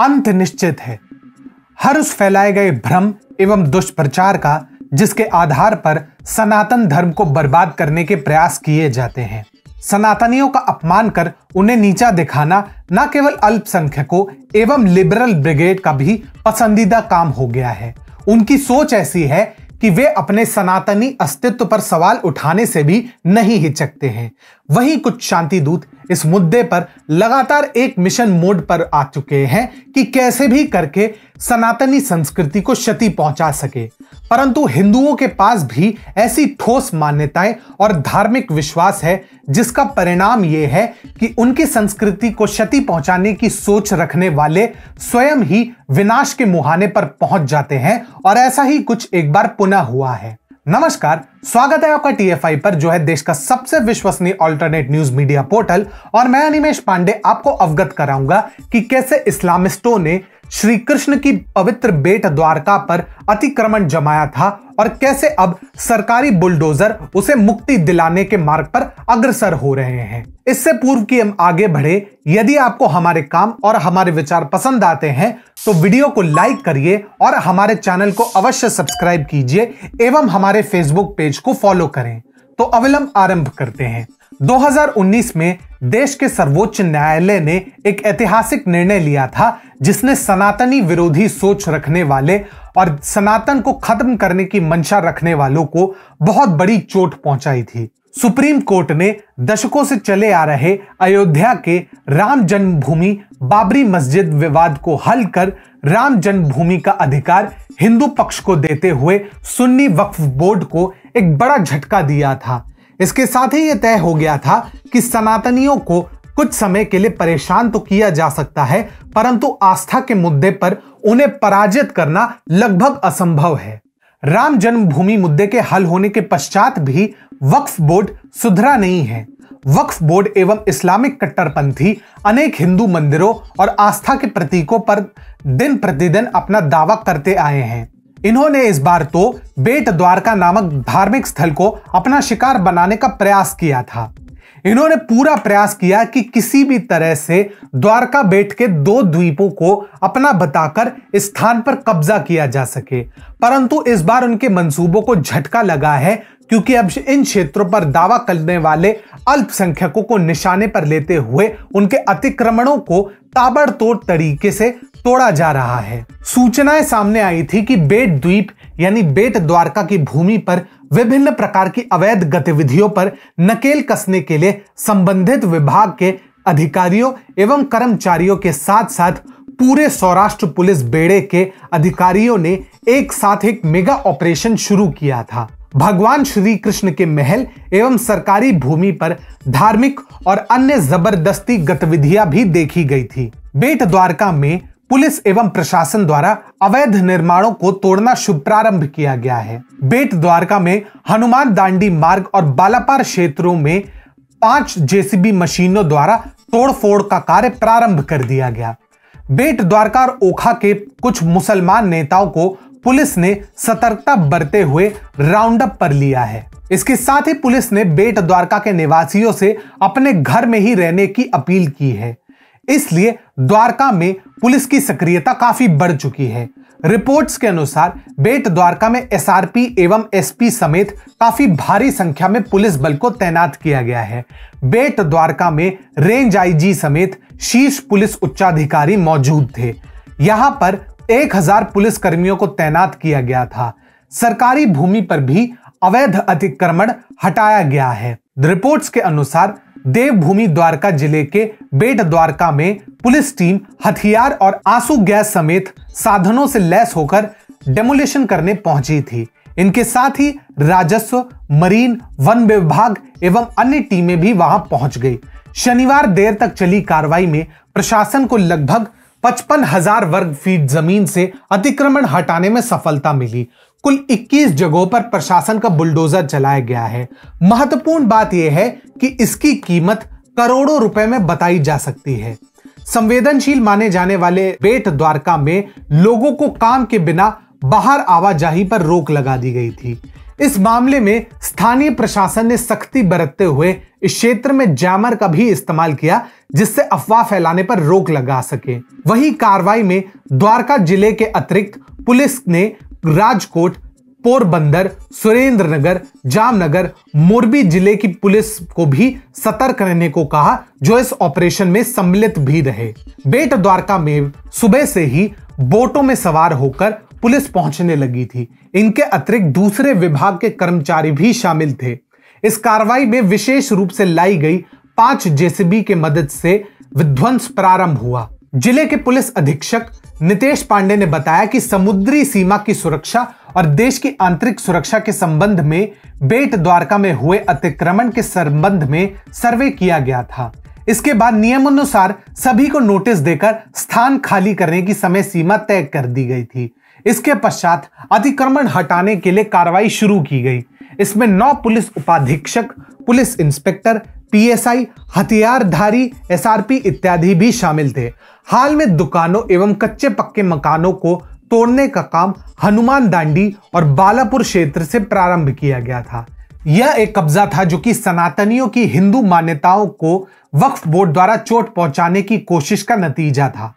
अंत निश्चित है हर उस फैलाए गए भ्रम एवं दुष्प्रचार का जिसके आधार पर सनातन धर्म को बर्बाद करने के प्रयास किए जाते हैं सनातनियों का अपमान कर उन्हें नीचा दिखाना न केवल अल्पसंख्यकों एवं लिबरल ब्रिगेड का भी पसंदीदा काम हो गया है उनकी सोच ऐसी है कि वे अपने सनातनी अस्तित्व पर सवाल उठाने से भी नहीं हिचकते हैं वहीं कुछ शांति दूत इस मुद्दे पर लगातार एक मिशन मोड पर आ चुके हैं कि कैसे भी करके सनातनी संस्कृति को क्षति पहुंचा सके परंतु हिंदुओं के पास भी ऐसी ठोस मान्यताएं और धार्मिक विश्वास है जिसका परिणाम ये है कि उनकी संस्कृति को क्षति पहुंचाने की सोच रखने वाले स्वयं ही विनाश के मुहाने पर पहुंच जाते हैं और ऐसा ही कुछ एक बार पुनः हुआ है नमस्कार स्वागत है आपका टी पर जो है देश का सबसे विश्वसनीय अल्टरनेट न्यूज मीडिया पोर्टल और मैं अनिमेश पांडे आपको अवगत कराऊंगा कि कैसे इस्लामिस्टों ने श्री कृष्ण की पवित्र बेट द्वारका पर अतिक्रमण जमाया था और कैसे अब सरकारी बुलडोजर उसे मुक्ति दिलाने के मार्ग पर अग्रसर हो रहे हैं इससे पूर्व की हम आगे बढ़े यदि आपको हमारे काम और हमारे विचार पसंद आते हैं तो वीडियो को लाइक करिए और हमारे चैनल को अवश्य सब्सक्राइब कीजिए एवं हमारे फेसबुक पेज को फॉलो करें तो अविलंब आरंभ करते हैं 2019 में देश के सर्वोच्च न्यायालय ने एक ऐतिहासिक निर्णय लिया था जिसने सनातनी विरोधी सोच रखने वाले और सनातन को खत्म करने की मंशा रखने वालों को बहुत बड़ी चोट पहुंचाई थी सुप्रीम कोर्ट ने दशकों से चले आ रहे अयोध्या के राम जन्मभूमि बाबरी मस्जिद विवाद को हल कर राम जन्मभूमि का अधिकार हिंदू पक्ष को देते हुए सुन्नी वक्फ बोर्ड को एक बड़ा झटका दिया था इसके साथ ही ये तय हो गया था कि सनातनियों को कुछ समय के लिए परेशान तो किया जा सकता है परंतु आस्था के मुद्दे पर उन्हें पराजित करना लगभग असंभव है राम जन्मभूमि मुद्दे के हल होने के पश्चात भी वक्फ बोर्ड सुधरा नहीं है वक्फ बोर्ड एवं इस्लामिक कट्टरपंथी अनेक हिंदू मंदिरों और आस्था के प्रतीकों पर दिन प्रतिदिन अपना दावा करते आए हैं इन्होंने इस बार तो बेट द्वारका नामक धार्मिक स्थल को अपना शिकार बनाने का प्रयास किया था इन्होंने पूरा प्रयास किया कि किसी भी तरह से द्वारका बेट के दो द्वीपों को अपना बताकर स्थान पर कब्जा किया जा सके परंतु इस बार उनके मंसूबों को झटका लगा है क्योंकि अब इन क्षेत्रों पर दावा करने वाले अल्पसंख्यकों को निशाने पर लेते हुए उनके अतिक्रमणों को ताबड़तोड़ तरीके से तोड़ा जा रहा है सूचनाएं सामने आई थी कि बेट द्वीप यानी बेट द्वारका की भूमि पर विभिन्न प्रकार की अवैध गतिविधियों पर नकेल कसने के लिए संबंधित विभाग के अधिकारियों एवं कर्मचारियों के साथ साथ पूरे सौराष्ट्र पुलिस बेड़े के अधिकारियों ने एक साथ एक मेगा ऑपरेशन शुरू किया था भगवान श्री कृष्ण के महल एवं सरकारी भूमि पर धार्मिक और अन्य जबरदस्ती गतिविधियां भी देखी गई थी बेट द्वारका में पुलिस एवं प्रशासन द्वारा अवैध निर्माणों को तोड़ना शुभ प्रारंभ किया गया है बेट द्वारका में हनुमान दांडी मार्ग और बालापार क्षेत्रों में पांच जेसीबी मशीनों द्वारा तोड़फोड़ का कार्य प्रारंभ कर दिया गया बेट द्वारका और ओखा के कुछ मुसलमान नेताओं को पुलिस ने सतर्कता बरते हुए राउंड अप पर लिया है इसके साथ ही पुलिस ने बेट द्वारका के निवासियों से अपने घर में ही रहने की अपील की है इसलिए द्वारका में पुलिस की सक्रियता काफी बढ़ चुकी है रिपोर्ट्स के अनुसार बेट द्वारका में एसआरपी एवं एसपी समेत काफी भारी संख्या में पुलिस बल को तैनात किया गया है बेट द्वारका में रेंज आईजी समेत शीर्ष पुलिस उच्चाधिकारी मौजूद थे यहां पर एक हजार पुलिस कर्मियों को तैनात किया गया था सरकारी भूमि पर भी अवैध अतिक्रमण हटाया गया है रिपोर्ट्स के अनुसार देवभूमि द्वारका जिले के बेट द्वारका में पुलिस टीम हथियार और आंसू गैस समेत साधनों से लैस होकर डेमोलिशन करने पहुंची थी इनके साथ ही राजस्व मरीन वन विभाग एवं अन्य टीमें भी वहां पहुंच गई शनिवार देर तक चली कार्रवाई में प्रशासन को लगभग पचपन हजार वर्ग फीट जमीन से अतिक्रमण हटाने में सफलता मिली कुल 21 जगहों पर प्रशासन का बुलडोजर चलाया गया है महत्वपूर्ण बात यह है कि इसकी कीमत करोड़ों रुपए में बताई जा सकती है संवेदनशील माने जाने वाले बेट द्वारका में लोगों को काम के बिना बाहर आवाजाही पर रोक लगा दी गई थी इस मामले में स्थानीय प्रशासन ने सख्ती बरतते हुए इस क्षेत्र में जैमर का भी इस्तेमाल किया जिससे अफवाह फैलाने पर रोक लगा सके वही कार्रवाई में द्वारका जिले के अतिरिक्त पुलिस ने राजकोट पोरबंदर सुरेंद्रनगर जामनगर मोरबी जिले की पुलिस को भी सतर्क रहने को कहा जो इस ऑपरेशन में सम्मिलित भी रहे बेट द्वारका में सुबह से ही बोटों में सवार होकर पुलिस पहुंचने लगी थी इनके अतिरिक्त दूसरे विभाग के कर्मचारी भी शामिल थे इस कार्रवाई में विशेष रूप से लाई गई पांच जेसीबी के मदद से विध्वंस प्रारंभ हुआ जिले के पुलिस अधीक्षक नितेश पांडे ने बताया कि समुद्री सीमा की सुरक्षा और देश की आंतरिक सुरक्षा के संबंध में बेट द्वारका में हुए अतिक्रमण के संबंध में सर्वे किया गया था इसके बाद नियमानुसार सभी को नोटिस देकर स्थान खाली करने की समय सीमा तय कर दी गई थी इसके पश्चात अतिक्रमण हटाने के लिए कार्रवाई शुरू की गई इसमें नौ पुलिस उपाधीक्षक पुलिस इंस्पेक्टर पीएसआई हथियारधारी एसआरपी इत्यादि भी शामिल थे हाल में दुकानों एवं कच्चे पक्के मकानों को तोड़ने का काम हनुमान दांडी और बालापुर क्षेत्र से प्रारंभ किया गया था यह एक कब्जा था जो कि सनातनियों की हिंदू मान्यताओं को वक्फ बोर्ड द्वारा चोट पहुंचाने की कोशिश का नतीजा था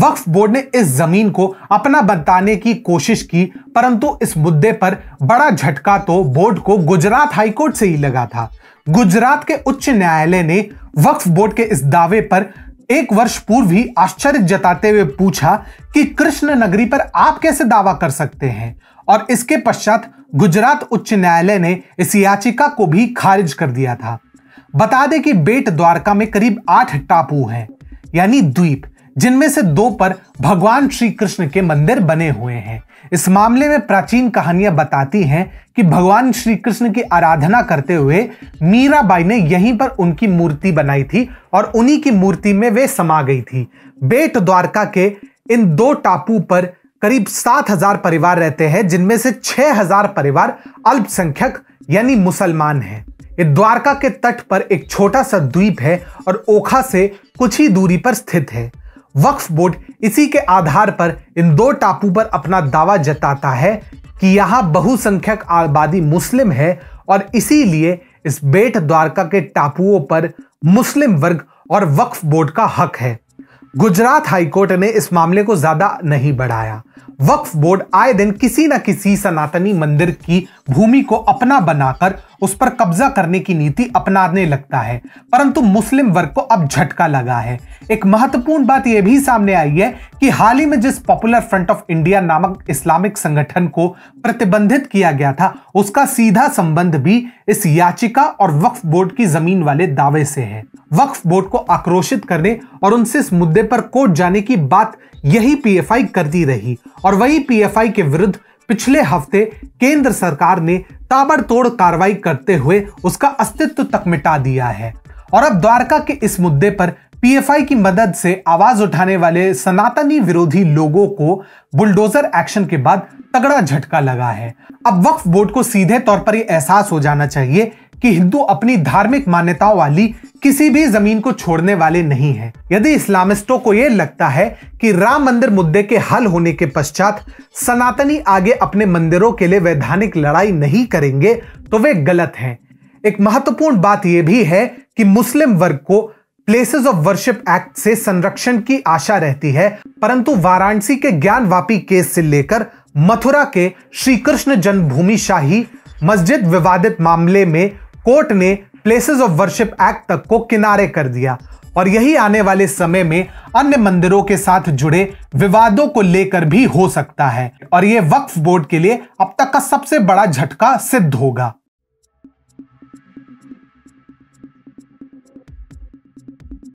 वक्फ बोर्ड ने इस जमीन को अपना बताने की कोशिश की परंतु इस मुद्दे पर बड़ा झटका तो बोर्ड को गुजरात हाईकोर्ट से ही लगा था गुजरात के उच्च न्यायालय ने वक्फ बोर्ड के इस दावे पर एक वर्ष पूर्व ही आश्चर्य जताते हुए पूछा कि कृष्ण नगरी पर आप कैसे दावा कर सकते हैं और इसके पश्चात गुजरात उच्च न्यायालय ने इस याचिका को भी खारिज कर दिया था बता दें कि बेट द्वारका में करीब आठ टापू हैं यानी द्वीप जिनमें से दो पर भगवान श्री कृष्ण के मंदिर बने हुए हैं इस मामले में प्राचीन कहानियां बताती हैं कि भगवान श्री कृष्ण की आराधना करते हुए मीराबाई ने यहीं पर उनकी मूर्ति बनाई थी और उन्हीं की मूर्ति में वे समा गई थी बेट द्वारका के इन दो टापू पर करीब सात हजार परिवार रहते हैं जिनमें से छह हजार परिवार अल्पसंख्यक यानी मुसलमान हैं द्वारका के तट पर एक छोटा सा द्वीप है और ओखा से कुछ ही दूरी पर स्थित है वक्फ बोर्ड इसी के आधार पर इन दो टापू पर अपना दावा जताता है कि यहाँ बहुसंख्यक आबादी मुस्लिम है और इसीलिए इस बेट द्वारका के टापुओं पर मुस्लिम वर्ग और वक्फ बोर्ड का हक है गुजरात हाईकोर्ट ने इस मामले को ज्यादा नहीं बढ़ाया वक्फ बोर्ड आए दिन किसी न किसी सनातनी मंदिर की भूमि को अपना बनाकर उस पर कब्जा करने की नीति अपनाने लगता है परंतु मुस्लिम वर्ग को अब झटका लगा है एक महत्वपूर्ण बात यह भी सामने आई है कि हाल ही में जिस पॉपुलर फ्रंट ऑफ इंडिया नामक इस्लामिक संगठन को प्रतिबंधित किया गया था उसका सीधा संबंध भी इस याचिका और वक्फ बोर्ड की जमीन वाले दावे से है वक्फ बोर्ड को आक्रोशित करने और उनसे इस मुद्दे पर कोर्ट जाने की बात यही पीएफआई करती रही और वही पीएफआई के विरुद्ध पिछले हफ्ते केंद्र सरकार ने ताबड़तोड़ कार्रवाई करते हुए उसका अस्तित्व तक मिटा दिया है और अब द्वारका के इस मुद्दे पर पीएफआई की मदद से आवाज उठाने वाले सनातनी विरोधी लोगों को बुलडोजर एक्शन के बाद तगड़ा झटका लगा है अब वक्फ बोर्ड को सीधे तौर पर यह एहसास हो जाना चाहिए कि हिंदू अपनी धार्मिक मान्यताओं वाली किसी भी जमीन को छोड़ने वाले नहीं हैं। यदि इस्लामिस्टों को यह लगता है कि राम मंदिर मुद्दे के हल होने के पश्चात सनातनी आगे अपने मंदिरों के लिए वैधानिक लड़ाई नहीं करेंगे तो वे गलत हैं एक महत्वपूर्ण बात यह भी है कि मुस्लिम वर्ग को प्लेसेस ऑफ वर्शिप एक्ट से संरक्षण की आशा रहती है परंतु वाराणसी के ज्ञानवापी केस से लेकर मथुरा के श्री कृष्ण जन्मभूमि शाही मस्जिद विवादित मामले में कोर्ट ने प्लेसेस ऑफ वर्शिप एक्ट तक को किनारे कर दिया और यही आने वाले समय में अन्य मंदिरों के साथ जुड़े विवादों को लेकर भी हो सकता है और ये वक्फ बोर्ड के लिए अब तक का सबसे बड़ा झटका सिद्ध होगा